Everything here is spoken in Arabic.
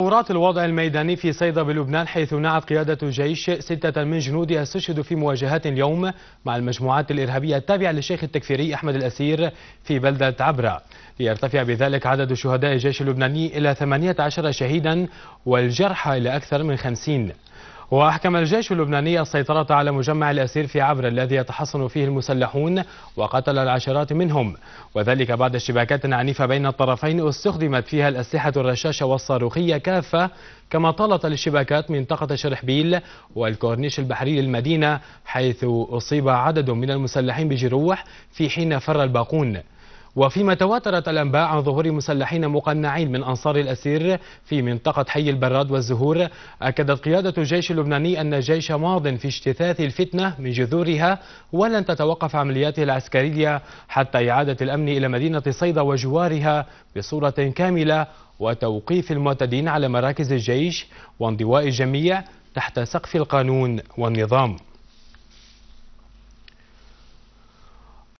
تطورات الوضع الميداني في صيدا بلبنان حيث نعت قيادة جيش ستة من جنودها استشهدوا في مواجهات اليوم مع المجموعات الإرهابية التابعة للشيخ التكفيري أحمد الأسير في بلدة عبرة ليرتفع بذلك عدد شهداء الجيش اللبناني إلى 18 شهيدا والجرحى إلى أكثر من 50 وأحكم الجيش اللبناني السيطرة على مجمع الأسير في عبر الذي يتحصن فيه المسلحون وقتل العشرات منهم وذلك بعد اشتباكات عنيفة بين الطرفين استخدمت فيها الأسلحة الرشاشة والصاروخية كافة كما طالت الاشتباكات منطقة شرحبيل والكورنيش البحري للمدينة حيث أصيب عدد من المسلحين بجروح في حين فر الباقون وفيما تواترت الأنباء عن ظهور مسلحين مقنعين من أنصار الأسير في منطقة حي البراد والزهور أكدت قيادة الجيش اللبناني أن الجيش ماض في اجتثاث الفتنة من جذورها ولن تتوقف عملياته العسكرية حتى إعادة الأمن إلى مدينة صيدا وجوارها بصورة كاملة وتوقيف المعتدين على مراكز الجيش وانضواء الجميع تحت سقف القانون والنظام